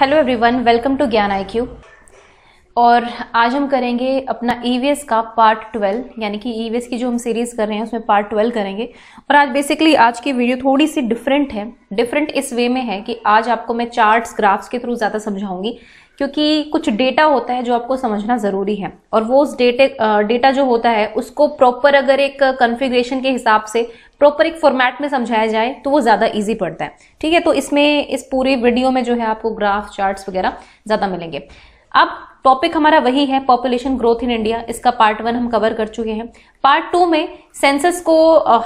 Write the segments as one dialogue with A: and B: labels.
A: hello everyone welcome to Gyan IQ और आज हम करेंगे अपना ई e का पार्ट ट्वेल्व यानी कि ई e की जो हम सीरीज़ कर रहे हैं उसमें पार्ट ट्वेल्व करेंगे और आज बेसिकली आज की वीडियो थोड़ी सी डिफरेंट है डिफरेंट इस वे में है कि आज आपको मैं चार्ट्स ग्राफ्स के थ्रू ज़्यादा समझाऊंगी क्योंकि कुछ डेटा होता है जो आपको समझना ज़रूरी है और वो उस डेटे डेटा जो होता है उसको प्रॉपर अगर एक कन्फिग्रेशन के हिसाब से प्रॉपर एक फॉर्मेट में समझाया जाए तो वो ज़्यादा इजी पड़ता है ठीक है तो इसमें इस पूरी वीडियो में जो है आपको ग्राफ चार्ट्स वगैरह ज़्यादा मिलेंगे अब टॉपिक हमारा वही है पॉपुलेशन ग्रोथ इन इंडिया इसका पार्ट वन हम कवर कर चुके हैं पार्ट टू में सेंसस को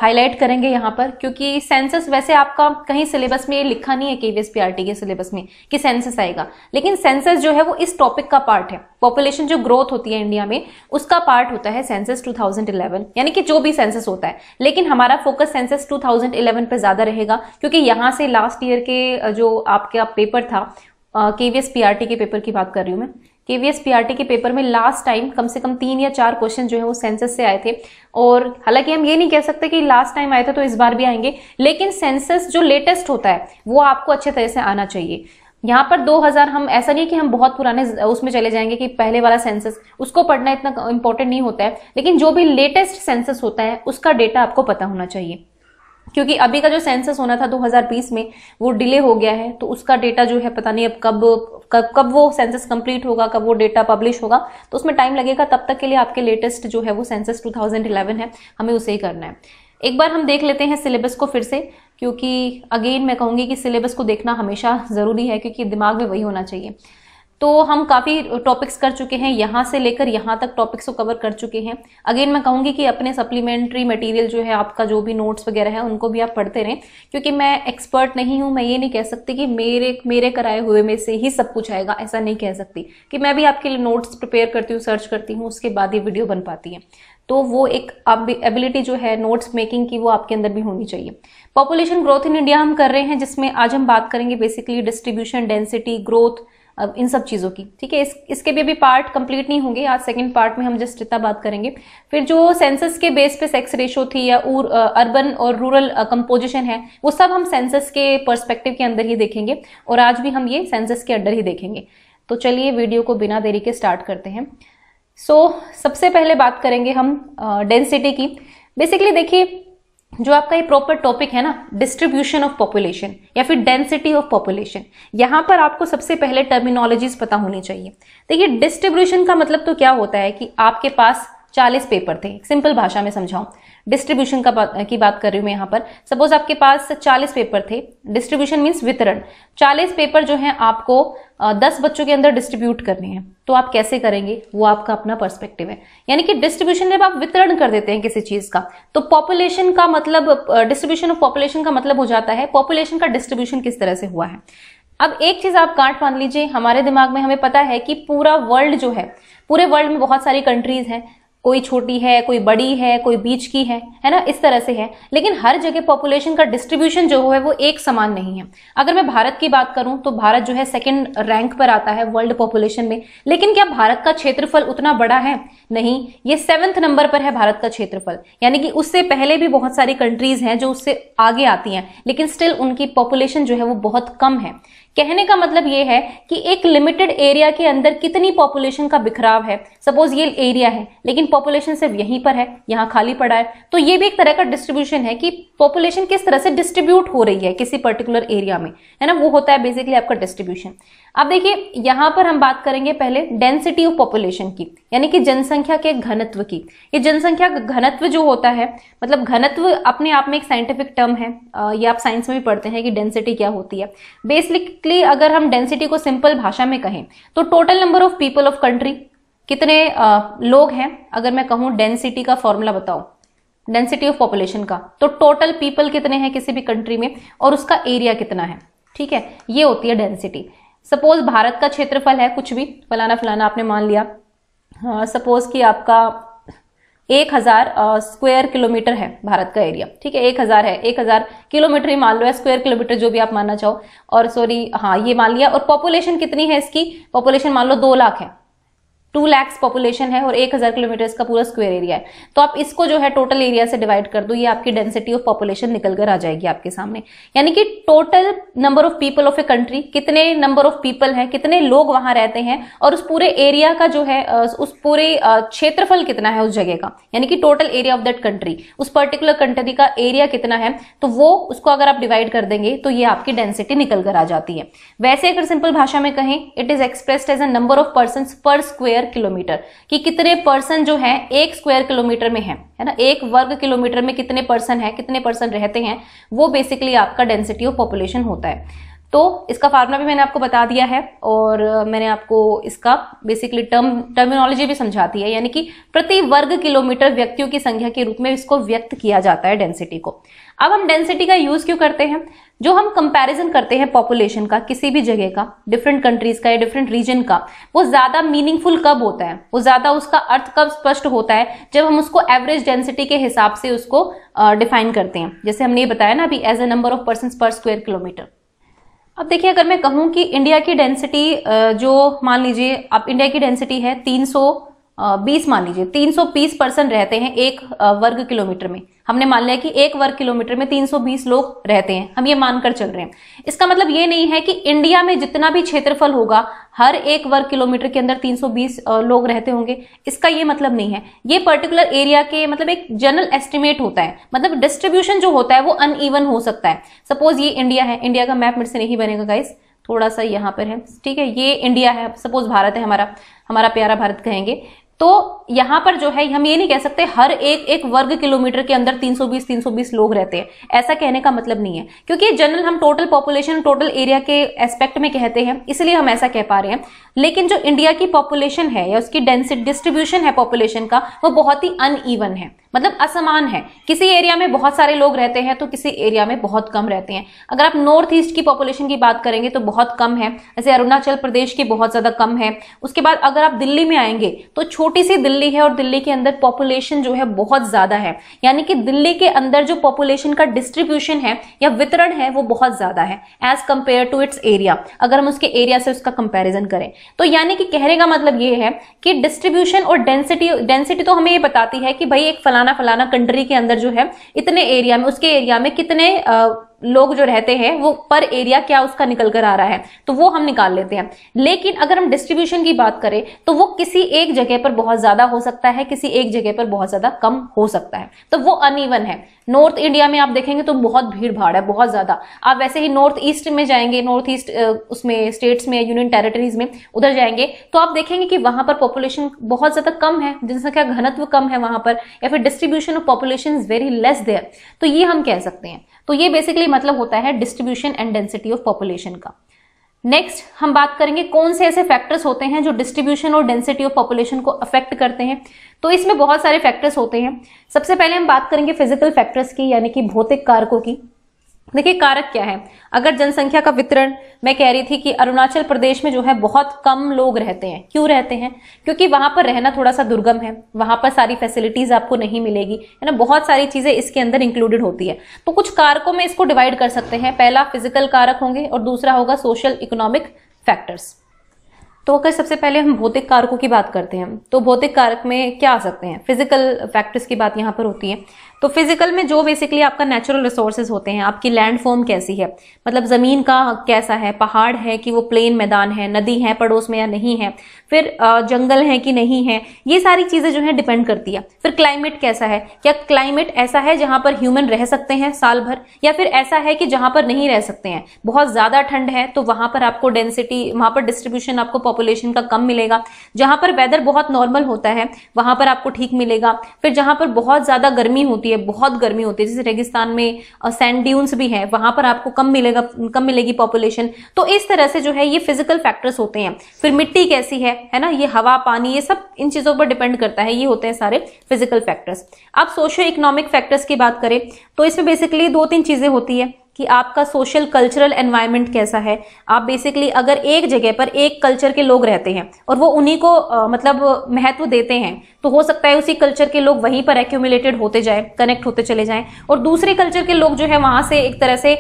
A: हाईलाइट करेंगे यहाँ पर क्योंकि सेंसस वैसे आपका कहीं सिलेबस में ये लिखा नहीं है केवीएसपीआरटी के सिलेबस में कि सेंसस आएगा लेकिन सेंसस जो है वो इस टॉपिक का पार्ट है पॉपुलेशन जो ग्रोथ होती है इंडिया में उसका पार्ट होता है सेंसस 2011 यानी कि जो भी सेंसस होता है लेकिन हमारा फोकस सेंसस 2011 पर ज्यादा रहेगा क्योंकि यहाँ से लास्ट ईयर के जो आपका पेपर था K V S P R T के पेपर की बात कर रही हूँ मैं K V S P R T के पेपर में लास्ट टाइम कम से कम तीन या चार क्वेश्चन जो है वो सेंसस से आए थे और हालांकि हम ये नहीं कह सकते कि लास्ट टाइम आए थे तो इस बार भी आएंगे लेकिन सेंसस जो लेटेस्ट होता है वो आपको अच्छे तरह से आना चाहिए यहाँ पर 2000 हम ऐसा नहीं कि हम बहुत पुराने उसमें चले जाएंगे कि पहले वाला सेंसस उसको पढ़ना इतना इंपॉर्टेंट नहीं होता है लेकिन जो भी लेटेस्ट सेंसस होता है उसका डेटा आपको पता होना चाहिए क्योंकि अभी का जो सेंसस होना था 2020 में वो डिले हो गया है तो उसका डेटा जो है पता नहीं अब कब कब कब वो सेंसस कंप्लीट होगा कब वो डेटा पब्लिश होगा तो उसमें टाइम लगेगा तब तक के लिए आपके लेटेस्ट जो है वो सेंसस 2011 है हमें उसे ही करना है एक बार हम देख लेते हैं सिलेबस को फिर से क्योंकि अगेन मैं कहूँगी कि सिलेबस को देखना हमेशा ज़रूरी है क्योंकि दिमाग में वही होना चाहिए तो हम काफ़ी टॉपिक्स कर चुके हैं यहाँ से लेकर यहाँ तक टॉपिक्स को कवर कर चुके हैं अगेन मैं कहूँगी कि अपने सप्लीमेंट्री मटेरियल जो है आपका जो भी नोट्स वगैरह है उनको भी आप पढ़ते रहें क्योंकि मैं एक्सपर्ट नहीं हूँ मैं ये नहीं कह सकती कि मेरे मेरे कराए हुए में से ही सब कुछ आएगा ऐसा नहीं कह सकती कि मैं भी आपके लिए नोट्स प्रिपेयर करती हूँ सर्च करती हूँ उसके बाद ही वीडियो बन पाती है तो वो एक एबिलिटी जो है नोट्स मेकिंग की वो आपके अंदर भी होनी चाहिए पॉपुलेशन ग्रोथ इन इंडिया हम कर रहे हैं जिसमें आज हम बात करेंगे बेसिकली डिस्ट्रीब्यूशन डेंसिटी ग्रोथ इन सब चीज़ों की ठीक है इस इसके भी अभी पार्ट कंप्लीट नहीं होंगे आज सेकंड पार्ट में हम जस्ट इतना बात करेंगे फिर जो सेंसस के बेस पे सेक्स रेशो थी या उर, अर्बन और रूरल कंपोजिशन है वो सब हम सेंसस के परस्पेक्टिव के अंदर ही देखेंगे और आज भी हम ये सेंसस के अंडर ही देखेंगे तो चलिए वीडियो को बिना देरी के स्टार्ट करते हैं सो so, सबसे पहले बात करेंगे हम डेंसिटी की बेसिकली देखिए जो आपका ये प्रॉपर टॉपिक है ना डिस्ट्रीब्यूशन ऑफ पॉपुलेशन या फिर डेंसिटी ऑफ पॉपुलेशन यहाँ पर आपको सबसे पहले टर्मिनोलॉजीज पता होनी चाहिए देखिए डिस्ट्रीब्यूशन का मतलब तो क्या होता है कि आपके पास चालीस पेपर थे सिंपल भाषा में समझाऊं डिस्ट्रीब्यूशन का बा, की बात कर रही हूं मैं यहां पर सपोज आपके पास चालीस पेपर थे डिस्ट्रीब्यूशन मीन्स वितरण चालीस पेपर जो है आपको दस बच्चों के अंदर डिस्ट्रीब्यूट करने हैं तो आप कैसे करेंगे वो आपका अपना पर्सपेक्टिव है यानी कि डिस्ट्रीब्यूशन जब आप वितरण कर देते हैं किसी चीज का तो पॉपुलेशन का मतलब डिस्ट्रीब्यूशन ऑफ पॉपुलेशन का मतलब हो जाता है पॉपुलेशन का डिस्ट्रीब्यूशन किस तरह से हुआ है अब एक चीज आप कांट मान लीजिए हमारे दिमाग में हमें पता है कि पूरा वर्ल्ड जो है पूरे वर्ल्ड में बहुत सारी कंट्रीज हैं कोई छोटी है कोई बड़ी है कोई बीच की है है ना इस तरह से है लेकिन हर जगह पॉपुलेशन का डिस्ट्रीब्यूशन जो है वो एक समान नहीं है अगर मैं भारत की बात करूं तो भारत जो है सेकंड रैंक पर आता है वर्ल्ड पॉपुलेशन में लेकिन क्या भारत का क्षेत्रफल उतना बड़ा है नहीं ये सेवन्थ नंबर पर है भारत का क्षेत्रफल यानी कि उससे पहले भी बहुत सारी कंट्रीज हैं जो उससे आगे आती हैं लेकिन स्टिल उनकी पॉपुलेशन जो है वो बहुत कम है कहने का मतलब ये है कि एक लिमिटेड एरिया के अंदर कितनी पॉपुलेशन का बिखराव है सपोज ये एरिया है लेकिन पॉपुलेशन सिर्फ यहीं पर है यहाँ खाली पड़ा है तो ये भी एक तरह का डिस्ट्रीब्यूशन है कि पॉपुलेशन किस तरह से डिस्ट्रीब्यूट हो रही है किसी पर्टिकुलर एरिया में है ना वो होता है बेसिकली आपका डिस्ट्रीब्यूशन अब देखिए यहाँ पर हम बात करेंगे पहले डेंसिटी ऑफ पॉपुलेशन की यानी कि जनसंख्या के घनत्व की ये जनसंख्या घनत्व जो होता है मतलब घनत्व अपने आप में एक साइंटिफिक टर्म है ये आप साइंस में भी पढ़ते हैं कि डेंसिटी क्या होती है बेसिकली अगर हम डेंसिटी को सिंपल भाषा में कहें तो total number of people of country कितने लोग हैं अगर मैं कहूँ डेंसिटी का फॉर्मूला बताओ डेंसिटी ऑफ पॉपुलेशन का तो टोटल पीपल कितने हैं किसी भी कंट्री में और उसका एरिया कितना है ठीक है ये होती है डेंसिटी सपोज भारत का क्षेत्रफल है कुछ भी फलाना फलाना आपने मान लिया सपोज हाँ, कि आपका एक हजार स्क्वायर किलोमीटर है भारत का एरिया ठीक है एक हजार है एक हजार किलोमीटर ही मान लो है स्क्वायर किलोमीटर जो भी आप मानना चाहो और सॉरी हाँ ये मान लिया और पॉपुलेशन कितनी है इसकी पॉपुलेशन मान लो दो लाख है टू लैक्स पॉपुलेशन है और एक हज़ार किलोमीटर का पूरा स्क्वेयर एरिया है तो आप इसको जो है टोटल एरिया से डिवाइड कर दो ये आपकी डेंसिटी ऑफ पॉपुलेशन निकल कर आ जाएगी आपके सामने यानी कि total number of people of a country कितने नंबर ऑफ पीपल हैं कितने लोग वहां रहते हैं और उस पूरे एरिया का जो है उस पूरे क्षेत्रफल कितना है उस जगह का यानी कि total area of that country उस पर्टिकुलर कंट्री का एरिया कितना है तो वो उसको अगर आप डिवाइड कर देंगे तो ये आपकी डेंसिटी निकल कर आ जाती है वैसे अगर सिंपल भाषा में कहें it is expressed as a number of person per square square kilometre कि कितने पर्सन जो है एक स्क्वायर किलोमीटर में है है ना एक वर्ग किलोमीटर में कितने पर्सन है कितने पर्सन रहते हैं वो बेसिकली आपका डेंसिटी ऑफ पॉपुलेशन होता है तो इसका फार्मूला भी मैंने आपको बता दिया है और मैंने आपको इसका बेसिकली टर्म टर्मिनोलॉजी भी समझाती है यानी कि प्रति वर्ग किलोमीटर व्यक्तियों की संख्या के रूप में इसको व्यक्त किया जाता है डेंसिटी को अब हम डेंसिटी का यूज क्यों करते हैं जो हम कंपैरिजन करते हैं पॉपुलेशन का किसी भी जगह का डिफरेंट कंट्रीज का या डिफरेंट रीजन का वो ज्यादा मीनिंगफुल कब होता है वो ज्यादा उसका अर्थ कब स्पष्ट होता है जब हम उसको एवरेज डेंसिटी के हिसाब से उसको डिफाइन uh, करते हैं जैसे हमने ये बताया ना अभी as a number of person per square kilometre अब देखिए अगर मैं कहूँ कि इंडिया की डेंसिटी uh, जो मान लीजिए अब इंडिया की डेंसिटी है तीन बीस मान लीजिए तीन सौ बीस पर्सन रहते हैं एक वर्ग किलोमीटर में हमने मान लिया कि एक वर्ग किलोमीटर में 320 लोग रहते हैं हम ये मानकर चल रहे हैं इसका मतलब ये नहीं है कि इंडिया में जितना भी क्षेत्रफल होगा हर एक वर्ग किलोमीटर के अंदर 320 लोग रहते होंगे इसका ये मतलब नहीं है ये पर्टिकुलर एरिया के मतलब एक जनरल एस्टिमेट होता है मतलब डिस्ट्रीब्यूशन जो होता है वो अनइवन हो सकता है सपोज ये इंडिया है इंडिया का मैप मेरे से नहीं बनेगा गाइस थोड़ा सा यहाँ पर है ठीक है ये इंडिया है सपोज भारत है हमारा हमारा प्यारा भारत कहेंगे तो यहां पर जो है हम ये नहीं कह सकते हर एक एक वर्ग किलोमीटर के अंदर 320 320 लोग रहते हैं ऐसा कहने का मतलब नहीं है क्योंकि जनरल हम टोटल पॉपुलेशन टोटल एरिया के एस्पेक्ट में कहते हैं इसलिए हम ऐसा कह पा रहे हैं लेकिन जो इंडिया की पॉपुलेशन है या उसकी डेंसिटी डिस्ट्रीब्यूशन है पॉपुलेशन का वो बहुत ही अन है मतलब असमान है किसी एरिया में बहुत सारे लोग रहते हैं तो किसी एरिया में बहुत कम रहते हैं अगर आप नॉर्थ ईस्ट की पॉपुलेशन की बात करेंगे तो बहुत कम है जैसे अरुणाचल प्रदेश की बहुत ज़्यादा कम है उसके बाद अगर आप दिल्ली में आएंगे तो छोटी सी दिल्ली है और दिल्ली के अंदर पॉपुलेशन जो है बहुत ज़्यादा है यानी कि दिल्ली के अंदर जो पॉपुलेशन का डिस्ट्रीब्यूशन है या वितरण है वो बहुत ज़्यादा है as compare to its area अगर हम उसके एरिया से उसका कंपेरिजन करें तो यानी कि कहने का मतलब ये है कि डिस्ट्रीब्यूशन और डेंसिटी डेंसिटी तो हमें ये बताती है कि भाई एक फला फलाना फलाना कंट्री के अंदर जो है इतने एरिया में उसके एरिया में कितने लोग जो रहते हैं वो पर एरिया क्या उसका निकल कर आ रहा है तो वो हम निकाल लेते हैं लेकिन अगर हम डिस्ट्रीब्यूशन की बात करें तो वो किसी एक जगह पर बहुत ज्यादा हो सकता है किसी एक जगह पर बहुत ज्यादा कम हो सकता है तो वो अनइवन है नॉर्थ इंडिया में आप देखेंगे तो बहुत भीड़ भाड़ है बहुत ज्यादा आप वैसे ही नॉर्थ ईस्ट में जाएंगे नॉर्थ ईस्ट उसमें स्टेट्स में यूनियन टेरिटरीज में उधर जाएंगे तो आप देखेंगे कि वहां पर पॉपुलेशन बहुत ज्यादा कम है जनसंख्या घनत्व कम है वहां पर या फिर distribution of population is very less there तो ये हम कह सकते हैं तो ये बेसिकली मतलब होता है distribution and density of population का नेक्स्ट हम बात करेंगे कौन से ऐसे फैक्टर्स होते हैं जो डिस्ट्रीब्यूशन और डेंसिटी ऑफ पॉपुलेशन को अफेक्ट करते हैं तो इसमें बहुत सारे फैक्टर्स होते हैं सबसे पहले हम बात करेंगे फिजिकल फैक्टर्स की यानी कि भौतिक कारकों की देखिए कारक क्या है अगर जनसंख्या का वितरण मैं कह रही थी कि अरुणाचल प्रदेश में जो है बहुत कम लोग रहते हैं क्यों रहते हैं क्योंकि वहां पर रहना थोड़ा सा दुर्गम है वहां पर सारी फैसिलिटीज आपको नहीं मिलेगी है ना बहुत सारी चीजें इसके अंदर इंक्लूडेड होती है तो कुछ कारकों में इसको डिवाइड कर सकते हैं पहला फिजिकल कारक होंगे और दूसरा होगा सोशल इकोनॉमिक फैक्टर्स तो अगर सबसे पहले हम भौतिक कारकों की बात करते हैं तो भौतिक कारक में क्या आ सकते हैं फिजिकल फैक्टर्स की बात यहाँ पर होती है तो फिजिकल में जो बेसिकली आपका नेचुरल रिसोर्सेज होते हैं आपकी लैंड फॉर्म कैसी है मतलब ज़मीन का कैसा है पहाड़ है कि वो प्लेन मैदान है नदी है पड़ोस में या नहीं है फिर जंगल है कि नहीं है ये सारी चीज़ें जो है डिपेंड करती है फिर क्लाइमेट कैसा है क्या क्लाइमेट ऐसा है जहाँ पर ह्यूमन रह सकते हैं साल भर या फिर ऐसा है कि जहाँ पर नहीं रह सकते हैं बहुत ज़्यादा ठंड है तो वहाँ पर आपको डेंसिटी वहाँ पर डिस्ट्रीब्यूशन आपको पॉपुलेशन का कम मिलेगा जहाँ पर वेदर बहुत नॉर्मल होता है वहाँ पर आपको ठीक मिलेगा फिर जहाँ पर बहुत ज़्यादा गर्मी होती होती है बहुत गर्मी होती है जैसे रेगिस्तान में सैंड ड्यून्स भी है वहां पर आपको कम मिलेगा कम मिलेगी पॉपुलेशन तो इस तरह से जो है ये फिजिकल फैक्टर्स होते हैं फिर मिट्टी कैसी है है ना ये हवा पानी ये सब इन चीजों पर डिपेंड करता है ये होते हैं सारे फिजिकल फैक्टर्स अब सोशो इकोनॉमिक फैक्टर्स की बात करें तो इसमें बेसिकली दो तीन चीजें होती है कि आपका सोशल कल्चरल एनवायरनमेंट कैसा है आप बेसिकली अगर एक जगह पर एक कल्चर के लोग रहते हैं और वो उन्हीं को आ, मतलब महत्व देते हैं तो हो सकता है उसी कल्चर के लोग वहीं पर एक्यूमुलेटेड होते जाएं कनेक्ट होते चले जाएं और दूसरे कल्चर के लोग जो है वहां से एक तरह से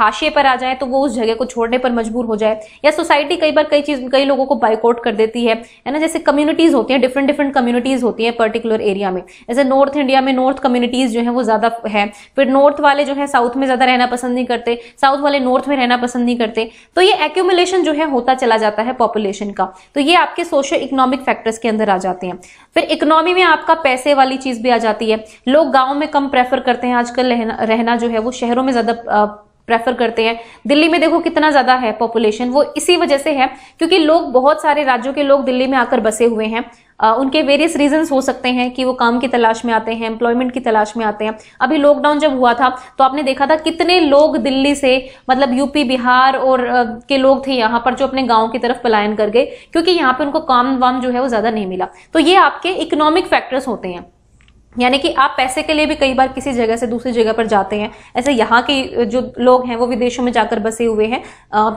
A: हाशिए पर आ जाए तो वो उस जगह को छोड़ने पर मजबूर हो जाए या सोसाइटी कई बार कई चीज कई लोगों को बाइकआउट कर देती है है ना जैसे कम्युनिटीज होती हैं डिफरेंट डिफरेंट कम्युनिटीज होती हैं पर्टिकुलर एरिया में जैसे नॉर्थ इंडिया में नॉर्थ कम्युनिटीज जो है वो ज्यादा है फिर नॉर्थ वाले जो है साउथ में ज्यादा रहना पसंद नहीं नहीं करते साउथ वाले नॉर्थ में रहना पसंद नहीं करते तो ये एक्यूमुलेशन जो है होता चला जाता है पॉपुलेशन का तो ये आपके सोशो इकोनॉमिक फैक्टर्स के अंदर आ जाते हैं फिर इकोनॉमी में आपका पैसे वाली चीज भी आ जाती है लोग गाँव में कम प्रेफर करते हैं आजकल रहना, रहना जो है वो शहरों में ज्यादा प्रेफर करते हैं दिल्ली में देखो कितना ज़्यादा है पॉपुलेशन वो इसी वजह से है क्योंकि लोग बहुत सारे राज्यों के लोग दिल्ली में आकर बसे हुए हैं आ, उनके वेरियस रीजंस हो सकते हैं कि वो काम की तलाश में आते हैं एम्प्लॉयमेंट की तलाश में आते हैं अभी लॉकडाउन जब हुआ था तो आपने देखा था कितने लोग दिल्ली से मतलब यूपी बिहार और आ, के लोग थे यहाँ पर जो अपने गाँव की तरफ पलायन कर गए क्योंकि यहाँ पर उनको काम वाम जो है वो ज़्यादा नहीं मिला तो ये आपके इकोनॉमिक फैक्टर्स होते हैं यानी कि आप पैसे के लिए भी कई बार किसी जगह से दूसरी जगह पर जाते हैं ऐसे यहाँ के जो लोग हैं वो विदेशों में जाकर बसे हुए हैं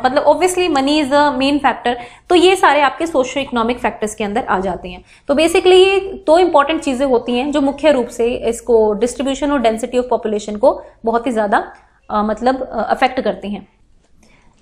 A: मतलब obviously money is a main factor तो ये सारे आपके सोशो इकोनॉमिक फैक्टर्स के अंदर आ जाते हैं तो बेसिकली ये दो इंपॉर्टेंट चीज़ें होती हैं जो मुख्य रूप से इसको डिस्ट्रीब्यूशन और डेंसिटी ऑफ पॉपुलेशन को बहुत ही ज़्यादा मतलब अफेक्ट करती हैं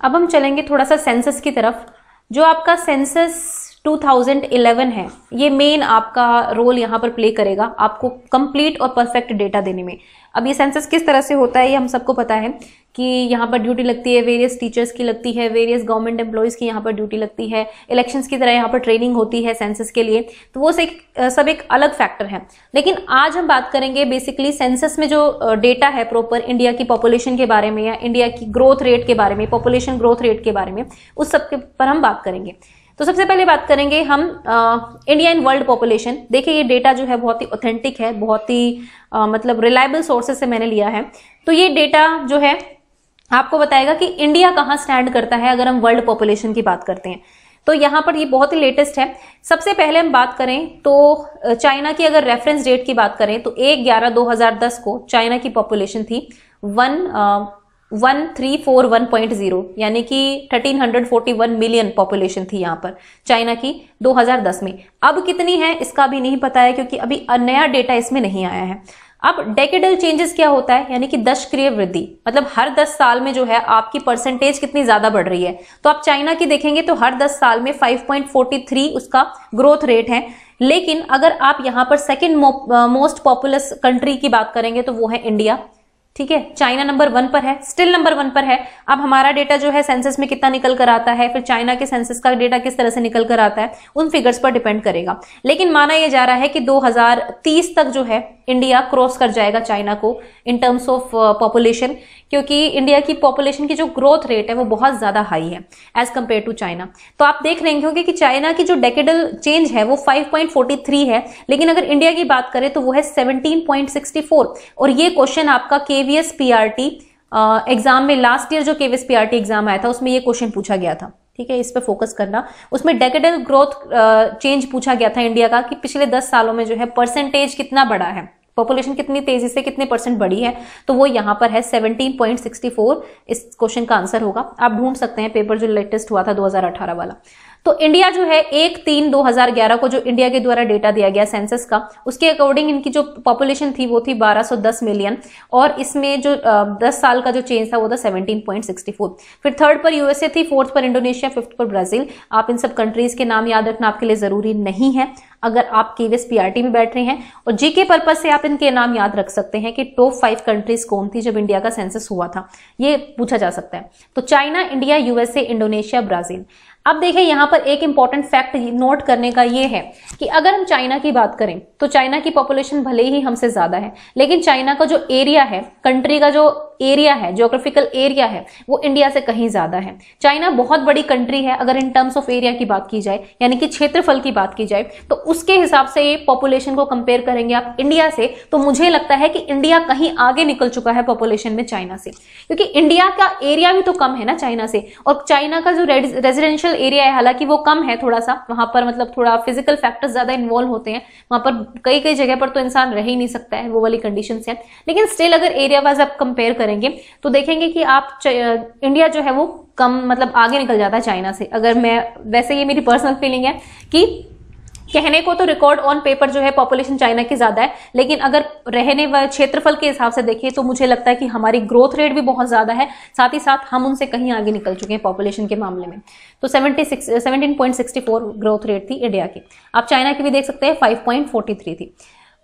A: अब हम चलेंगे थोड़ा सा सेंसस की तरफ जो आपका सेंसस 2011 है ये मेन आपका रोल यहाँ पर प्ले करेगा आपको कंप्लीट और परफेक्ट डेटा देने में अब ये सेंसस किस तरह से होता है ये हम सबको पता है कि यहाँ पर ड्यूटी लगती है वेरियस टीचर्स की लगती है वेरियस गवर्नमेंट एम्प्लॉयज़ की यहाँ पर ड्यूटी लगती है इलेक्शंस की तरह यहाँ पर ट्रेनिंग होती है सेंसस के लिए तो वो एक सब एक अलग फैक्टर है लेकिन आज हम बात करेंगे बेसिकली सेंसस में जो डेटा है प्रॉपर इंडिया की पॉपुलेशन के बारे में या इंडिया की ग्रोथ रेट के बारे में पॉपुलेशन ग्रोथ रेट के बारे में उस सब के पर हम बात करेंगे तो सबसे पहले बात करेंगे हम इंडिया एंड वर्ल्ड पॉपुलेशन देखिए ये डेटा जो है बहुत ही ऑथेंटिक है बहुत ही आ, मतलब रिलायबल सोर्सेस से मैंने लिया है तो ये डेटा जो है आपको बताएगा कि इंडिया कहाँ स्टैंड करता है अगर हम वर्ल्ड पॉपुलेशन की बात करते हैं तो यहाँ पर ये बहुत ही लेटेस्ट है सबसे पहले हम बात करें तो चाइना की अगर रेफरेंस डेट की बात करें तो एक ग्यारह दो हजार दस को चाइना की पॉपुलेशन थी one one three four one point zero यानी कि thirteen hundred forty one million population थी यहाँ पर चाइना की 2010 में अब कितनी है इसका भी नहीं पता है क्योंकि अभी नया डेटा इसमें नहीं आया है अब डेकेडल चेंजेस क्या होता है यानी कि दशक्रिय वृद्धि मतलब हर 10 साल में जो है आपकी परसेंटेज कितनी ज्यादा बढ़ रही है तो आप चाइना की देखेंगे तो हर 10 साल में 5.43 उसका ग्रोथ रेट है लेकिन अगर आप यहाँ पर सेकेंड मोस्ट पॉपुलस कंट्री की बात करेंगे तो वो है इंडिया ठीक है चाइना नंबर वन पर है स्टिल नंबर वन पर है अब हमारा डेटा जो है सेंसस में कितना निकल कर आता है फिर चाइना के सेंसस का डेटा किस तरह से निकल कर आता है उन फिगर्स पर डिपेंड करेगा लेकिन माना यह जा रहा है कि 2030 तक जो है इंडिया क्रॉस कर जाएगा चाइना को इन टर्म्स ऑफ पॉपुलेशन क्योंकि इंडिया की पॉपुलेशन की जो ग्रोथ रेट है वो बहुत ज़्यादा हाई है एज कम्पेयर टू चाइना तो आप देख रहे होंगे कि चाइना की जो डेकेडल चेंज है वो 5.43 है लेकिन अगर इंडिया की बात करें तो वो है 17.64 और ये क्वेश्चन आपका के वी एग्जाम में लास्ट ईयर जो के एग्जाम आया था उसमें ये क्वेश्चन पूछा गया था ठीक है इस पर फोकस करना उसमें डेकेडल ग्रोथ चेंज पूछा गया था इंडिया का कि पिछले दस सालों में जो है परसेंटेज कितना बड़ा है पॉपुलेशन कितनी तेजी से कितने परसेंट बढ़ी है तो वो यहाँ पर है 17.64 इस क्वेश्चन का आंसर होगा आप ढूंढ सकते हैं पेपर जो लेटेस्ट हुआ था 2018 वाला तो इंडिया जो है एक तीन 2011 को जो इंडिया के द्वारा डेटा दिया गया सेंसस का उसके अकॉर्डिंग इनकी जो पॉपुलेशन थी वो थी 1210 मिलियन और इसमें जो दस साल का जो चेंज था वो था 17.64 फिर थर्ड पर यूएसए थी फोर्थ पर इंडोनेशिया फिफ्थ पर ब्राजील आप इन सब कंट्रीज के नाम याद रखना आपके लिए जरूरी नहीं है अगर आप केवीएस पीआरटी में बैठ रहे हैं और जीके पर्पज से आप इनके नाम याद रख सकते हैं कि टॉप फाइव कंट्रीज कौन थी जब इंडिया का सेंसस हुआ था ये पूछा जा सकता है तो China India USA Indonesia Brazil अब देखिए यहाँ पर एक इंपॉर्टेंट फैक्ट नोट करने का ये है कि अगर हम चाइना की बात करें तो चाइना की पॉपुलेशन भले ही हमसे ज़्यादा है लेकिन चाइना का जो एरिया है कंट्री का जो एरिया है जोग्राफिकल एरिया है वो इंडिया से कहीं ज़्यादा है चाइना बहुत बड़ी कंट्री है अगर इन टर्म्स ऑफ एरिया की बात की जाए यानी कि क्षेत्रफल की बात की जाए तो उसके हिसाब से पॉपुलेशन को कंपेयर करेंगे आप इंडिया से तो मुझे लगता है कि इंडिया कहीं आगे निकल चुका है पॉपुलेशन में चाइना से क्योंकि इंडिया का एरिया भी तो कम है ना चाइना से और चाइना का जो रेजिडेंशियल एरिया है हालांकि वो कम है थोड़ा सा वहां पर मतलब थोड़ा फिजिकल फैक्टर्स ज़्यादा इन्वॉल्व होते हैं वहां पर कई कई जगह पर तो इंसान रह ही नहीं सकता है वो वाली कंडीशन है लेकिन स्टिल अगर एरिया वाइज आप कंपेयर करें करेंगे तो देखेंगे कि आप इंडिया जो है वो कम मतलब आगे निकल जाता है चाइना से अगर मैं वैसे ये मेरी पर्सनल फीलिंग है कि कहने को तो रिकॉर्ड ऑन पेपर जो है पॉपुलेशन चाइना की ज़्यादा है लेकिन अगर रहने व क्षेत्रफल के हिसाब से देखें तो मुझे लगता है कि हमारी ग्रोथ रेट भी बहुत ज़्यादा है साथ ही साथ हम उनसे कहीं आगे निकल चुके हैं पॉपुलेशन के मामले में तो 76 17.64 ग्रोथ रेट थी इंडिया की आप चाइना की भी देख सकते हैं फाइव थी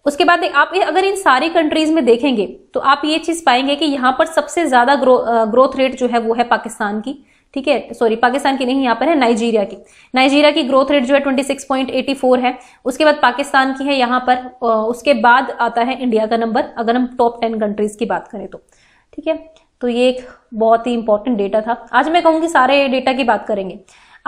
A: उसके बाद आप अगर इन सारी कंट्रीज में देखेंगे तो आप ये चीज पाएंगे कि यहाँ पर सबसे ज्यादा ग्रो, ग्रोथ रेट जो है वो है पाकिस्तान की ठीक है सॉरी पाकिस्तान की नहीं यहाँ पर है नाइजीरिया की नाइजीरिया की ग्रोथ रेट जो है 26.84 है उसके बाद पाकिस्तान की है यहाँ पर उसके बाद आता है इंडिया का नंबर अगर हम टॉप टेन कंट्रीज की बात करें तो ठीक है तो ये एक बहुत ही इंपॉर्टेंट डेटा था आज मैं कहूँगी सारे डेटा की बात करेंगे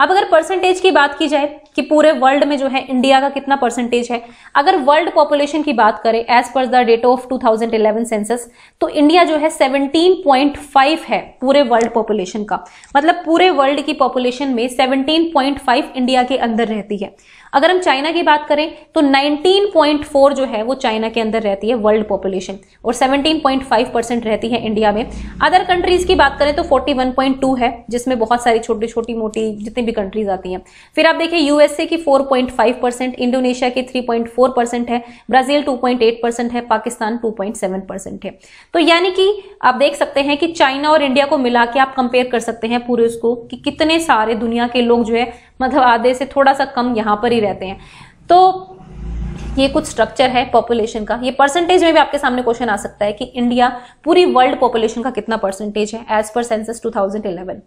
A: अब अगर परसेंटेज की बात की जाए कि पूरे वर्ल्ड में जो है इंडिया का कितना परसेंटेज है अगर वर्ल्ड पॉपुलेशन की बात करें as per the date of 2011 census तो इंडिया जो है 17.5 है पूरे वर्ल्ड पॉपुलेशन का मतलब पूरे वर्ल्ड की पॉपुलेशन में 17.5 इंडिया के अंदर रहती है अगर हम चाइना की बात करें तो 19.4 जो है वो चाइना के अंदर रहती है वर्ल्ड पॉपुलेशन और 17.5 परसेंट रहती है इंडिया में अदर कंट्रीज की बात करें तो 41.2 है जिसमें बहुत सारी छोटी छोटी मोटी जितनी भी कंट्रीज आती हैं फिर आप देखिए यूएसए की 4.5 परसेंट इंडोनेशिया की 3.4 परसेंट है ब्राजील 2.8 परसेंट है पाकिस्तान 2.7 परसेंट है तो यानी कि आप देख सकते हैं कि चाइना और इंडिया को मिला के आप कंपेयर कर सकते हैं पूरे उसको कि कितने सारे दुनिया के लोग जो है मतलब आधे से थोड़ा सा कम यहाँ पर ही रहते हैं तो ये कुछ स्ट्रक्चर है पॉपुलेशन का ये परसेंटेज में भी आपके सामने क्वेश्चन आ सकता है कि इंडिया पूरी वर्ल्ड पॉपुलेशन का कितना परसेंटेज है एज पर सेंसस 2011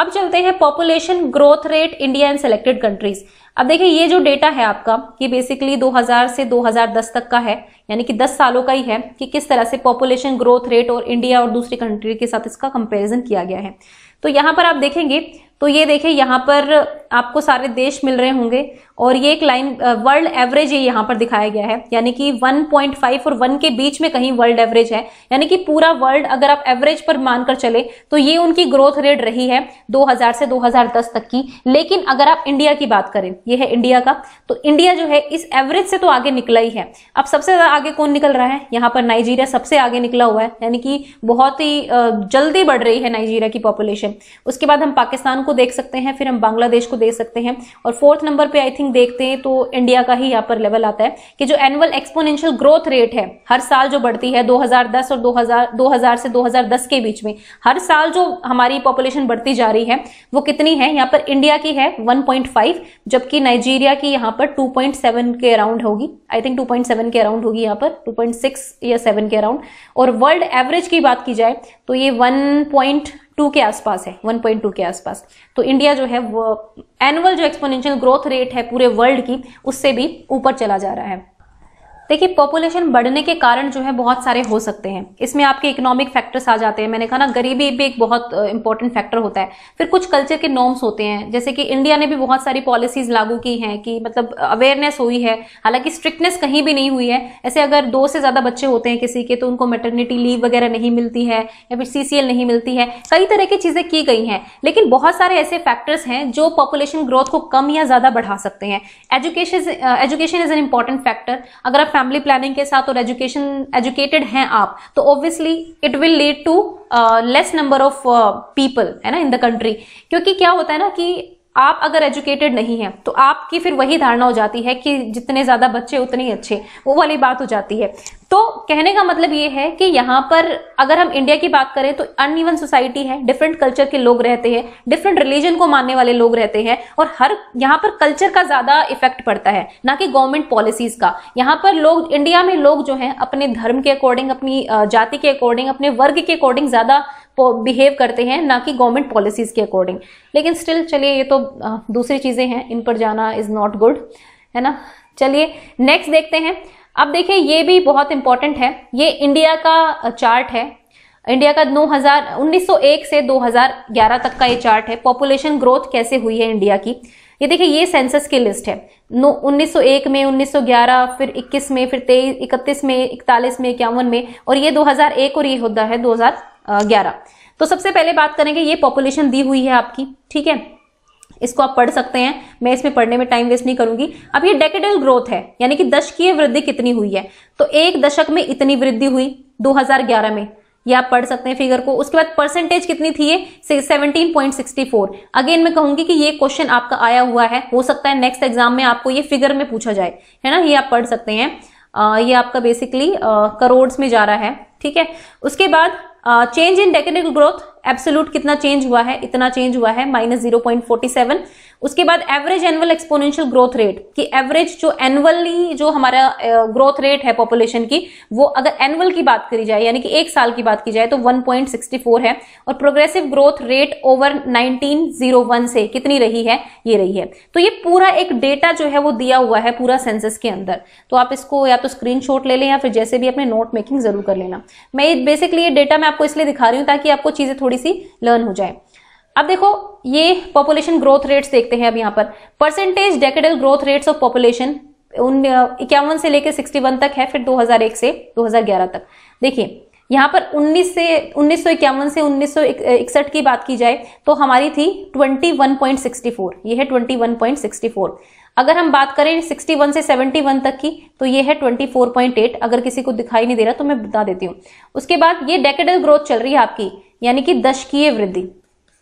A: अब चलते हैं population growth rate India and selected countries अब देखिए ये जो डेटा है आपका ये बेसिकली 2000 से 2010 तक का है यानी कि 10 सालों का ही है कि किस तरह से पॉपुलेशन ग्रोथ रेट और इंडिया और दूसरी कंट्री के साथ इसका कंपेरिजन किया गया है तो यहाँ पर आप देखेंगे तो ये देखिए यहाँ पर आपको सारे देश मिल रहे होंगे और ये एक लाइन वर्ल्ड एवरेज ये यहाँ पर दिखाया गया है यानी कि 1.5 और 1 के बीच में कहीं वर्ल्ड एवरेज है यानी कि पूरा वर्ल्ड अगर आप एवरेज पर मानकर चले तो ये उनकी ग्रोथ रेट रही है 2000 से 2010 तक की लेकिन अगर आप इंडिया की बात करें ये है इंडिया का तो इंडिया जो है इस एवरेज से तो आगे निकला ही है अब सबसे ज़्यादा आगे कौन निकल रहा है यहाँ पर नाइजीरिया सबसे आगे निकला हुआ है यानी कि बहुत ही जल्दी बढ़ रही है नाइजीरिया की पॉपुलेशन उसके बाद हम पाकिस्तान को देख सकते हैं फिर हम बांग्लादेश को देख सकते हैं और फोर्थ नंबर पर आई थिंक देखते हैं तो इंडिया का ही यहाँ पर लेवल आता है कि जो एनुअल एक्सपोनेंशियल ग्रोथ रेट है हर साल जो बढ़ती है 2010 और 2000 2000 से 2010 के बीच में हर साल जो हमारी पॉपुलेशन बढ़ती जा रही है वो कितनी है यहाँ पर इंडिया की है 1.5 जबकि नाइजीरिया की यहाँ पर 2.7 के अराउंड होगी आई थिंक 2.7 के अराउंड होगी यहाँ पर 2.6 या 7 के अराउंड और वर्ल्ड एवरेज की बात की जाए तो ये वन टू के आसपास है वन पॉइंट टू के आसपास तो इंडिया जो है वो एनुअल जो एक्सपोनेंशियल ग्रोथ रेट है पूरे वर्ल्ड की उससे भी ऊपर चला जा रहा है देखिए पॉपुलेशन बढ़ने के कारण जो है बहुत सारे हो सकते हैं इसमें आपके इकोनॉमिक फैक्टर्स आ जाते हैं मैंने कहा ना गरीबी भी एक बहुत इंपॉर्टेंट फैक्टर होता है फिर कुछ कल्चर के नॉर्म्स होते हैं जैसे कि इंडिया ने भी बहुत सारी पॉलिसीज लागू की हैं कि मतलब अवेयरनेस हुई है हालांकि स्ट्रिक्टनेस कहीं भी नहीं हुई है ऐसे अगर दो से ज़्यादा बच्चे होते हैं किसी के तो उनको मेटर्निटी लीव वगैरह नहीं मिलती है या फिर सी नहीं मिलती है कई तरह की चीज़ें की गई हैं लेकिन बहुत सारे ऐसे फैक्टर्स हैं जो पॉपुलेशन ग्रोथ को कम या ज़्यादा बढ़ा सकते हैं education education is an important factor अगर आप फैमिली प्लानिंग के साथ और एजुकेशन एजुकेटेड हैं आप तो obviously it will lead to less number of people है ना इन द कंट्री क्योंकि क्या होता है ना कि आप अगर एजुकेटेड नहीं हैं तो आपकी फिर वही धारणा हो जाती है कि जितने ज़्यादा बच्चे उतने ही अच्छे वो वाली बात हो जाती है तो कहने का मतलब ये है कि यहाँ पर अगर हम इंडिया की बात करें तो अनइवन सोसाइटी है डिफरेंट कल्चर के लोग रहते हैं डिफरेंट रिलीजन को मानने वाले लोग रहते हैं और हर यहाँ पर कल्चर का ज़्यादा इफेक्ट पड़ता है ना कि गवर्नमेंट पॉलिसीज़ का यहाँ पर लोग इंडिया में लोग जो हैं अपने धर्म के अकॉर्डिंग अपनी जाति के अकॉर्डिंग अपने वर्ग के अकॉर्डिंग ज़्यादा बिहेव करते हैं ना कि गवर्नमेंट पॉलिसीज़ के अकॉर्डिंग लेकिन स्टिल चलिए ये तो दूसरी चीज़ें हैं इन पर जाना इज़ नॉट गुड है ना चलिए नेक्स्ट देखते हैं अब देखिए ये भी बहुत इंपॉर्टेंट है ये इंडिया का चार्ट है इंडिया का 9000 1901 से 2011 तक का ये चार्ट है पॉपुलेशन ग्रोथ कैसे हुई है इंडिया की ये देखिए ये सेंसस की लिस्ट है नो 1901 में 1911 फिर 21 में फिर तेईस इकतीस में इकतालीस में इक्यावन में और ये 2001 और ये होता है ग्यारह तो सबसे पहले बात करेंगे ये पॉपुलेशन दी हुई है आपकी ठीक है इसको आप पढ़ सकते हैं मैं इसमें पढ़ने में टाइम वेस्ट नहीं करूंगी अब ये डेकेडल ग्रोथ है यानी कि दशकीय वृद्धि कितनी हुई है तो एक दशक में इतनी वृद्धि हुई 2011 में ये आप पढ़ सकते हैं फिगर को उसके बाद परसेंटेज कितनी थी ये seventeen point sixty four again मैं कहूंगी कि ये क्वेश्चन आपका आया हुआ है हो सकता है नेक्स्ट एग्जाम में आपको ये फिगर में पूछा जाए है ना ये आप पढ़ सकते हैं आ, ये आपका बेसिकली करोड़ में जा रहा है ठीक है उसके बाद change in decadal growth absolute कितना चेंज हुआ है इतना चेंज हुआ है minus zero point forty seven उसके बाद average annual exponential growth rate कि एवरेज जो एनुअली जो हमारा ग्रोथ रेट है पॉपुलेशन की वो अगर एनुअल की बात करी जाए यानी कि एक साल की बात की जाए तो 1.64 है और प्रोग्रेसिव ग्रोथ रेट ओवर 1901 से कितनी रही है ये रही है तो ये पूरा एक डेटा जो है वो दिया हुआ है पूरा सेंसस के अंदर तो आप इसको या तो स्क्रीन ले लें या फिर जैसे भी अपने नोट मेकिंग जरूर कर लेना मैं बेसिकली ये डेटा मैं आपको इसलिए दिखा रही हूँ ताकि आपको चीजें थोड़ी सी लर्न हो जाए अब देखो ये पॉपुलेशन ग्रोथ रेट्स देखते हैं अब यहाँ पर percentage decadal growth rates of population उन इक्यावन से लेकर सिक्सटी वन तक है फिर 2001 से 2011 तक देखिए यहाँ पर 19 से उन्नीस से उन्नीस की बात की जाए तो हमारी थी 21.64 ये है 21.64 अगर हम बात करें 61 से 71 तक की तो ये है 24.8 अगर किसी को दिखाई नहीं दे रहा तो मैं बता देती हूँ उसके बाद ये डेकेडल ग्रोथ चल रही है आपकी यानी कि दशकीय वृद्धि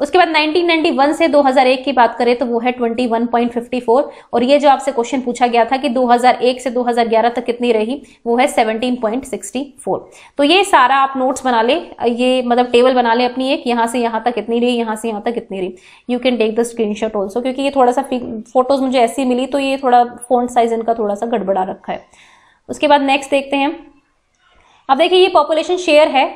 A: उसके बाद 1991 से 2001 की बात करें तो वो है 21.54 और ये जो आपसे क्वेश्चन पूछा गया था कि 2001 से 2011 तक कितनी रही वो है 17.64 तो ये सारा आप नोट्स बना ले ये मतलब टेबल बना ले अपनी एक यहाँ से यहाँ तक कितनी रही यहाँ से यहाँ तक कितनी रही you can take the screen shot also क्योंकि ये थोड़ा सा फोटोज मुझे ऐसी मिली तो ये थोड़ा फोन साइज इनका थोड़ा सा गड़बड़ा रखा है उसके बाद नेक्स्ट देखते हैं अब देखिए ये पॉपुलेशन शेयर है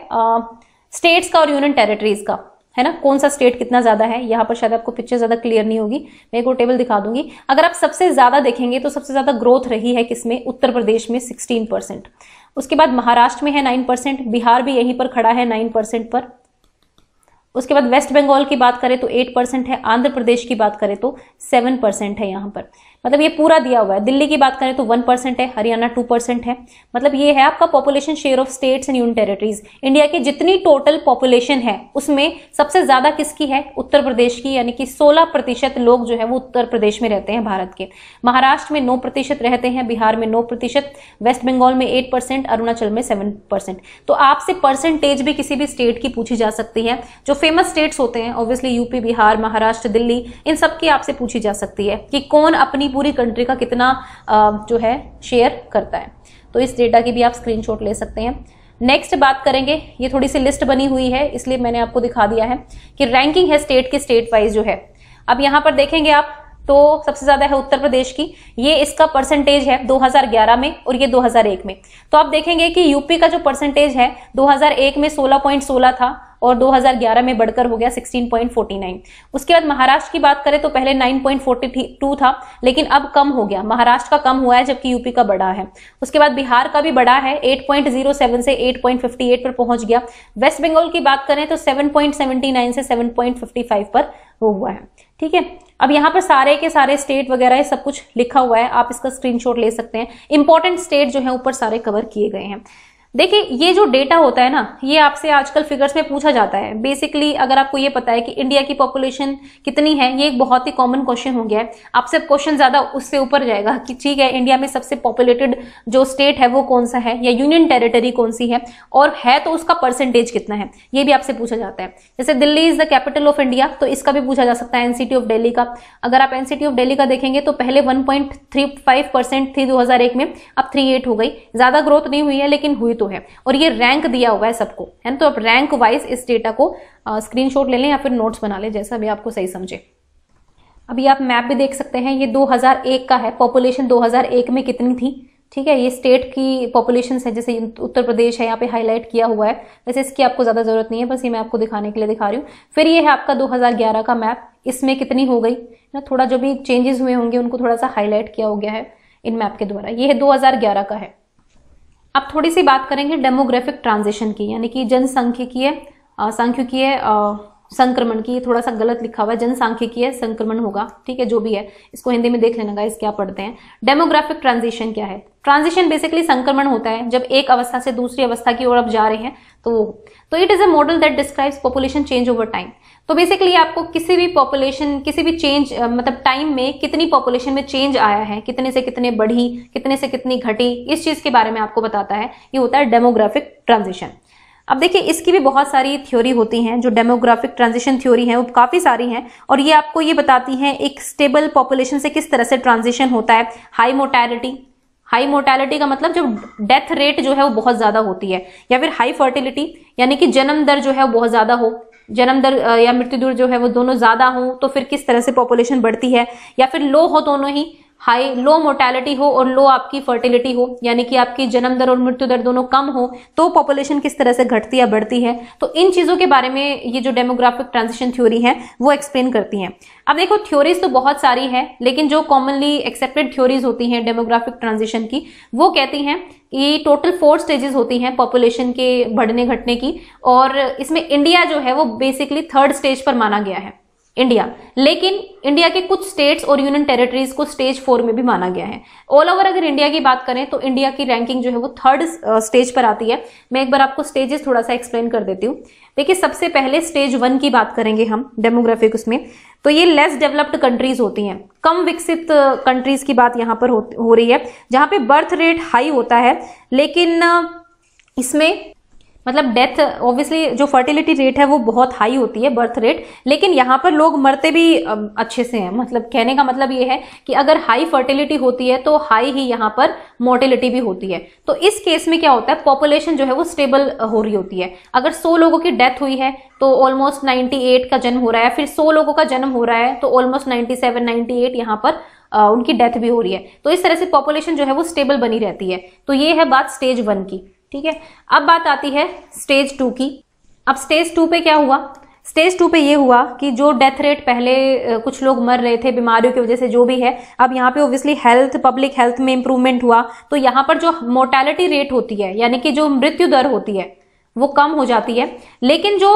A: स्टेट्स का और यूनियन टेरिटरीज का है ना कौन सा स्टेट कितना ज्यादा है यहाँ पर शायद आपको पिक्चर ज्यादा क्लियर नहीं होगी मैं एक और टेबल दिखा दूंगी अगर आप सबसे ज्यादा देखेंगे तो सबसे ज्यादा ग्रोथ रही है किसमें उत्तर प्रदेश में सिक्सटीन परसेंट उसके बाद महाराष्ट्र में है नाइन परसेंट बिहार भी यहीं पर खड़ा है नाइन परसेंट पर उसके बाद वेस्ट बंगाल की बात करें तो एट परसेंट है आंध्र प्रदेश की बात करें तो सेवन परसेंट है यहाँ पर मतलब ये पूरा दिया हुआ है दिल्ली की बात करें तो वन परसेंट है हरियाणा टू परसेंट है मतलब ये है आपका population share of states and union territories India की जितनी टोटल पॉपुलेशन है उसमें सबसे ज्यादा किसकी है उत्तर प्रदेश की यानी कि सोलह प्रतिशत लोग जो है वो उत्तर प्रदेश में रहते हैं भारत के महाराष्ट्र में नौ प्रतिशत रहते हैं बिहार में नौ प्रतिशत वेस्ट बंगाल में एट परसेंट अरुणाचल में सेवन परसेंट तो आपसे परसेंटेज भी किसी भी स्टेट की पूछी जा सकती है जो फेमस स्टेट्स होते हैं ऑब्वियसली यूपी बिहार महाराष्ट्र दिल्ली इन सबकी आपसे पूछी जा सकती है कि कौन अपनी पूरी कंट्री का कितना जो है शेयर करता है तो इस डेटा की भी आप स्क्रीनशॉट ले सकते हैं नेक्स्ट बात करेंगे ये थोड़ी सी लिस्ट बनी हुई है इसलिए मैंने आपको दिखा दिया है कि रैंकिंग है स्टेट की स्टेट वाइज जो है अब यहाँ पर देखेंगे आप तो सबसे ज्यादा है उत्तर प्रदेश की ये इसका परसेंटेज है 2011 में और ये 2001 में तो आप देखेंगे कि यूपी का जो परसेंटेज है 2001 में 16.16 .16 था और 2011 में बढ़कर हो गया 16.49 उसके बाद महाराष्ट्र की बात करें तो पहले 9.42 था लेकिन अब कम हो गया महाराष्ट्र का कम हुआ है जबकि यूपी का बड़ा है उसके बाद बिहार का भी बड़ा है 8.07 से 8.58 पर पहुंच गया वेस्ट बंगाल की बात करें तो 7.79 से 7.55 पर हो हुआ है ठीक है अब यहाँ पर सारे के सारे स्टेट वगैरह सब कुछ लिखा हुआ है आप इसका स्क्रीनशॉट ले सकते हैं इंपॉर्टेंट स्टेट जो है ऊपर सारे कवर किए गए हैं देखिए ये जो डेटा होता है ना ये आपसे आजकल फिगर्स में पूछा जाता है बेसिकली अगर आपको ये पता है कि इंडिया की पॉपुलेशन कितनी है ये एक बहुत ही कॉमन क्वेश्चन हो गया है आपसे क्वेश्चन ज़्यादा उससे ऊपर जाएगा कि ठीक है इंडिया में सबसे पॉपुलेटेड जो स्टेट है वो कौन सा है या यूनियन टेरिटरी कौन सी है और है तो उसका परसेंटेज कितना है ये भी आपसे पूछा जाता है जैसे Delhi is the capital of India तो इसका भी पूछा जा सकता है एनसीटी ऑफ डेली का अगर आप एनसीटी ऑफ डेली का देखेंगे तो पहले one point three five percent थी दो हजार एक में अब थ्री एट हो गई ज़्यादा ग्रोथ नहीं हुई है लेकिन हुई तो तो है और ये रैंक दिया हुआ है सबको है ना तो आप रैंक वाइज इस डेटा को स्क्रीन स्क्रीनशॉट ले लें या फिर नोट्स बना लें जैसा भी आपको सही समझे अभी आप मैप भी देख सकते हैं ये 2001 का है पॉपुलेशन 2001 में कितनी थी ठीक है ये स्टेट की पॉपुलेशन है जैसे उत्तर प्रदेश है यहाँ पे हाईलाइट किया हुआ है वैसे इसकी आपको ज़्यादा ज़रूरत नहीं है बस ये मैं आपको दिखाने के लिए दिखा रही हूँ फिर ये है आपका 2011 का मैप इसमें कितनी हो गई ना थोड़ा जो भी चेंजेस हुए होंगे उनको थोड़ा सा हाईलाइट किया हो गया है इन मैप के द्वारा ये है दो का है अब थोड़ी सी बात करेंगे डेमोग्राफिक ट्रांजिशन की यानी कि जनसंख्यकीय सांख्यिकीय संक्रमण की थोड़ा सा गलत लिखा हुआ है जनसंख्यकीय संक्रमण होगा ठीक है जो भी है इसको हिंदी में देख लेना गाइस क्या पढ़ते हैं डेमोग्राफिक ट्रांजिशन क्या है ट्रांजिशन बेसिकली संक्रमण होता है जब एक अवस्था से दूसरी अवस्था की ओर अब जा रहे हैं तो तो it is a model that describes population change over time तो बेसिकली आपको किसी भी पॉपुलेशन किसी भी चेंज मतलब टाइम में कितनी पॉपुलेशन में चेंज आया है कितने से कितने बढ़ी कितने से कितनी घटी इस चीज़ के बारे में आपको बताता है ये होता है डेमोग्राफिक ट्रांजिशन अब देखिए इसकी भी बहुत सारी थ्योरी होती हैं जो डेमोग्राफिक ट्रांजिशन थ्योरी है वो काफ़ी सारी हैं और ये आपको ये बताती हैं एक स्टेबल पॉपुलेशन से किस तरह से ट्रांजिशन होता है हाई मोर्टैलिटी हाई मोर्टैलिटी का मतलब जब डेथ रेट जो है वो बहुत ज़्यादा होती है या फिर हाई फर्टिलिटी यानी कि जन्म दर जो है वो बहुत ज़्यादा हो जन्म दर या मृत्यु दर जो है वो दोनों ज्यादा हो तो फिर किस तरह से पॉपुलेशन बढ़ती है या फिर लो हो दोनों ही हाई लो मोर्टेलिटी हो और लो आपकी फर्टिलिटी हो यानी कि आपकी जन्म दर और मृत्यु दर दोनों कम हो तो पॉपुलेशन किस तरह से घटती या बढ़ती है तो इन चीज़ों के बारे में ये जो डेमोग्राफिक ट्रांजिशन थ्योरी है वो एक्सप्लेन करती हैं अब देखो थ्योरीज तो बहुत सारी है लेकिन जो कॉमनली एक्सेप्टेड थ्योरीज होती हैं डेमोग्राफिक ट्रांजिशन की वो कहती हैं ये टोटल फोर स्टेजेस होती हैं पॉपुलेशन के बढ़ने घटने की और इसमें इंडिया जो है वो बेसिकली थर्ड स्टेज पर माना गया है इंडिया लेकिन इंडिया के कुछ स्टेट्स और यूनियन टेरिटरीज को स्टेज फोर में भी माना गया है ऑल ओवर अगर इंडिया की बात करें तो इंडिया की रैंकिंग जो है वो थर्ड स्टेज पर आती है मैं एक बार आपको स्टेजेस थोड़ा सा एक्सप्लेन कर देती हूँ देखिए सबसे पहले स्टेज वन की बात करेंगे हम डेमोग्राफिक उसमें तो ये लेस डेवलप्ड कंट्रीज होती हैं कम विकसित कंट्रीज की बात यहाँ पर हो, हो रही है जहाँ पे बर्थ रेट हाई होता है लेकिन इसमें मतलब डेथ ऑब्वियसली जो फर्टिलिटी रेट है वो बहुत हाई होती है बर्थ रेट लेकिन यहाँ पर लोग मरते भी अच्छे से हैं मतलब कहने का मतलब ये है कि अगर हाई फर्टिलिटी होती है तो हाई ही यहाँ पर मोर्टिलिटी भी होती है तो इस केस में क्या होता है पॉपुलेशन जो है वो स्टेबल हो रही होती है अगर सौ लोगों की डेथ हुई है तो ऑलमोस्ट नाइन्टी का जन्म हो रहा है फिर सौ लोगों का जन्म हो रहा है तो almost ninety seven ninety eight यहाँ पर उनकी डेथ भी हो रही है तो इस तरह से पॉपुलेशन जो है वो स्टेबल बनी रहती है तो ये है बात स्टेज वन की ठीक है अब बात आती है स्टेज टू की अब स्टेज टू पे क्या हुआ स्टेज टू पे ये हुआ कि जो डेथ रेट पहले कुछ लोग मर रहे थे बीमारियों की वजह से जो भी है अब यहाँ पे ओब्वियसली हेल्थ पब्लिक हेल्थ में इंप्रूवमेंट हुआ तो यहाँ पर जो मोर्टेलिटी रेट होती है यानी कि जो मृत्यु दर होती है वो कम हो जाती है लेकिन जो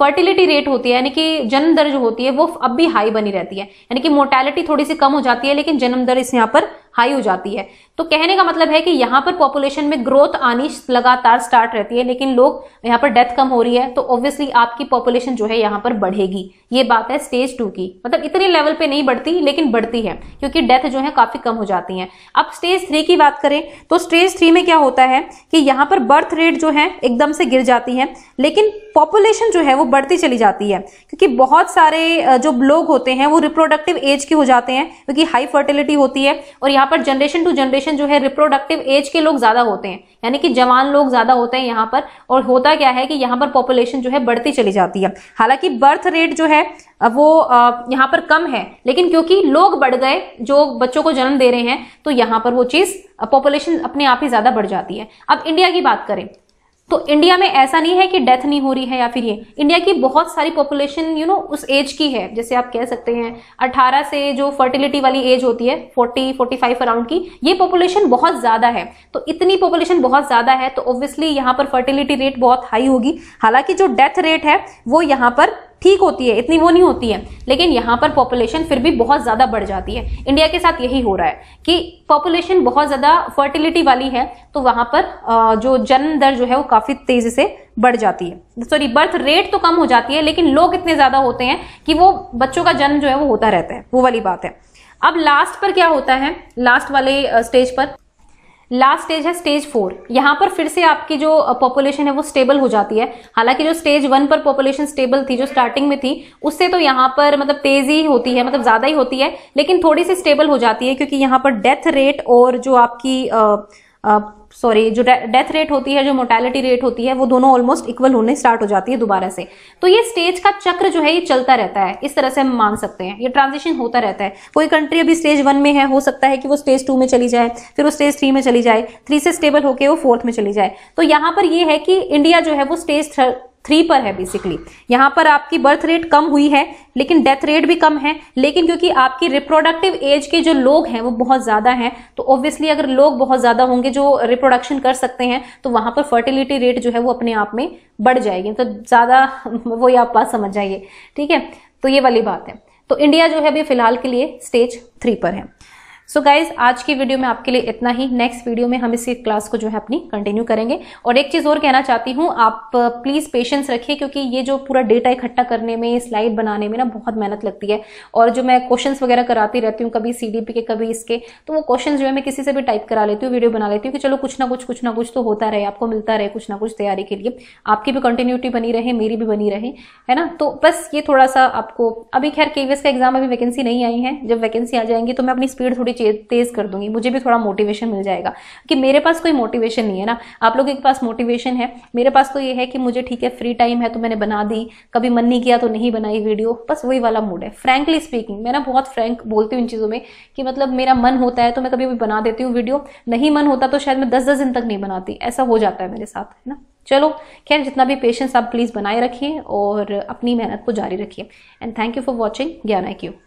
A: फर्टिलिटी रेट होती है यानी कि जन्म दर जो होती है वो अब भी हाई बनी रहती है यानी कि मोर्टेलिटी थोड़ी सी कम हो जाती है लेकिन जन्म दर इस यहाँ पर हाई हो जाती है तो कहने का मतलब है कि यहाँ पर पॉपुलेशन में ग्रोथ आनी लगातार स्टार्ट रहती है लेकिन लोग यहाँ पर डेथ कम हो रही है तो ऑब्वियसली आपकी पॉपुलेशन जो है यहाँ पर बढ़ेगी ये बात है स्टेज टू की मतलब इतने लेवल पे नहीं बढ़ती लेकिन बढ़ती है क्योंकि डेथ जो है काफी कम हो जाती है अब स्टेज थ्री की बात करें तो स्टेज थ्री में क्या होता है कि यहाँ पर बर्थ रेट जो है एकदम से गिर जाती है लेकिन पॉपुलेशन जो है वो बढ़ती चली जाती है क्योंकि बहुत सारे जो लोग होते हैं वो रिप्रोडक्टिव एज के हो जाते हैं क्योंकि हाई फर्टिलिटी होती है और यहाँ यहाँ पर जनरेशन टू जनरेशन जो है रिप्रोडक्टिव एज के लोग ज्यादा होते हैं यानी कि जवान लोग ज्यादा होते हैं यहाँ पर और होता क्या है कि यहाँ पर पॉपुलेशन जो है बढ़ती चली जाती है हालांकि बर्थ रेट जो है वो यहाँ पर कम है लेकिन क्योंकि लोग बढ़ गए जो बच्चों को जन्म दे रहे हैं तो यहाँ पर वो चीज पॉपुलेशन अपने आप ही ज्यादा बढ़ जाती है अब इंडिया की बात करें तो इंडिया में ऐसा नहीं है कि डेथ नहीं हो रही है या फिर ये इंडिया की बहुत सारी पॉपुलेशन यू नो उस एज की है जैसे आप कह सकते हैं 18 से जो फर्टिलिटी वाली एज होती है 40 45 अराउंड की ये पॉपुलेशन बहुत ज़्यादा है तो इतनी पॉपुलेशन बहुत ज़्यादा है तो ऑब्वियसली यहाँ पर फर्टिलिटी रेट बहुत हाई होगी हालांकि जो डेथ रेट है वो यहाँ पर ठीक होती है इतनी वो नहीं होती है लेकिन यहाँ पर पॉपुलेशन फिर भी बहुत ज़्यादा बढ़ जाती है इंडिया के साथ यही हो रहा है कि पॉपुलेशन बहुत ज़्यादा फर्टिलिटी वाली है तो वहाँ पर जो जन्म दर जो है वो काफ़ी तेज़ी से बढ़ जाती है सॉरी बर्थ रेट तो कम हो जाती है लेकिन लोग इतने ज़्यादा होते हैं कि वो बच्चों का जन्म जो है वो होता रहता है वो वाली बात है अब लास्ट पर क्या होता है लास्ट वाले स्टेज पर लास्ट स्टेज है स्टेज फोर यहाँ पर फिर से आपकी जो पॉपुलेशन है वो स्टेबल हो जाती है हालांकि जो स्टेज वन पर पॉपुलेशन स्टेबल थी जो स्टार्टिंग में थी उससे तो यहाँ पर मतलब तेजी होती है मतलब ज्यादा ही होती है लेकिन थोड़ी सी स्टेबल हो जाती है क्योंकि यहाँ पर डेथ रेट और जो आपकी आ, आ, सॉरी जो डेथ रेट होती है जो मोर्टेलिटी रेट होती है वो दोनों ऑलमोस्ट इक्वल होने स्टार्ट हो जाती है दोबारा से तो ये स्टेज का चक्र जो है ये चलता रहता है इस तरह से हम मान सकते हैं ये ट्रांजिशन होता रहता है कोई कंट्री अभी स्टेज वन में है हो सकता है कि वो स्टेज टू में चली जाए फिर वो स्टेज थ्री में चली जाए थ्री से स्टेबल होकर वो फोर्थ में चली जाए तो यहाँ पर यह है कि इंडिया जो है वो स्टेज थ्री पर है बेसिकली यहाँ पर आपकी बर्थ रेट कम हुई है लेकिन डेथ रेट भी कम है लेकिन क्योंकि आपकी रिप्रोडक्टिव एज के जो लोग हैं वो बहुत ज़्यादा हैं तो ऑब्वियसली अगर लोग बहुत ज़्यादा होंगे जो रिप्रोडक्टिव प्रोडक्शन कर सकते हैं तो वहाँ पर फर्टिलिटी रेट जो है वो अपने आप में बढ़ जाएगी तो ज़्यादा वो आप बात समझ जाइए ठीक है तो ये वाली बात है तो इंडिया जो है अभी फिलहाल के लिए स्टेज थ्री पर है सो so गाइज आज की वीडियो में आपके लिए इतना ही नेक्स्ट वीडियो में हम इसी क्लास को जो है अपनी कंटिन्यू करेंगे और एक चीज़ और कहना चाहती हूँ आप प्लीज़ uh, पेशेंस रखिए क्योंकि ये जो पूरा डेटा इकट्ठा करने में स्लाइड बनाने में ना बहुत मेहनत लगती है और जो मैं क्वेश्चन वगैरह कराती रहती हूँ कभी सी के कभी इसके तो वो क्वेश्चन जो है मैं किसी से भी टाइप करा लेती हूँ वीडियो बना लेती हूँ कि चलो कुछ ना कुछ कुछ ना कुछ तो होता रहे आपको मिलता रहे कुछ ना कुछ तैयारी के लिए आपकी भी कंटिन्यूटी बनी रहे मेरी भी बनी रहे है ना तो बस ये थोड़ा सा आपको अभी खैर के का एग्जाम अभी वैकेंसी नहीं आई है जब वैकेंसी आ जाएंगी तो मैं अपनी स्पीड थोड़ी तेज़ कर दूंगी मुझे भी थोड़ा मोटिवेशन मिल जाएगा कि मेरे पास कोई मोटिवेशन नहीं है ना आप लोगों के पास मोटिवेशन है मेरे पास तो ये है कि मुझे ठीक है फ्री टाइम है तो मैंने बना दी कभी मन नहीं किया तो नहीं बनाई वीडियो बस वही वाला मूड है फ्रेंकली स्पीकिंग मैं ना बहुत फ्रेंक बोलती हूँ इन चीज़ों में कि मतलब मेरा मन होता है तो मैं कभी भी बना देती हूँ वीडियो नहीं मन होता तो शायद मैं दस दस दिन तक नहीं बनाती ऐसा हो जाता है मेरे साथ है ना चलो खैर जितना भी पेशेंस आप प्लीज़ बनाए रखिए और अपनी मेहनत को जारी रखिए and thank you for watching I Q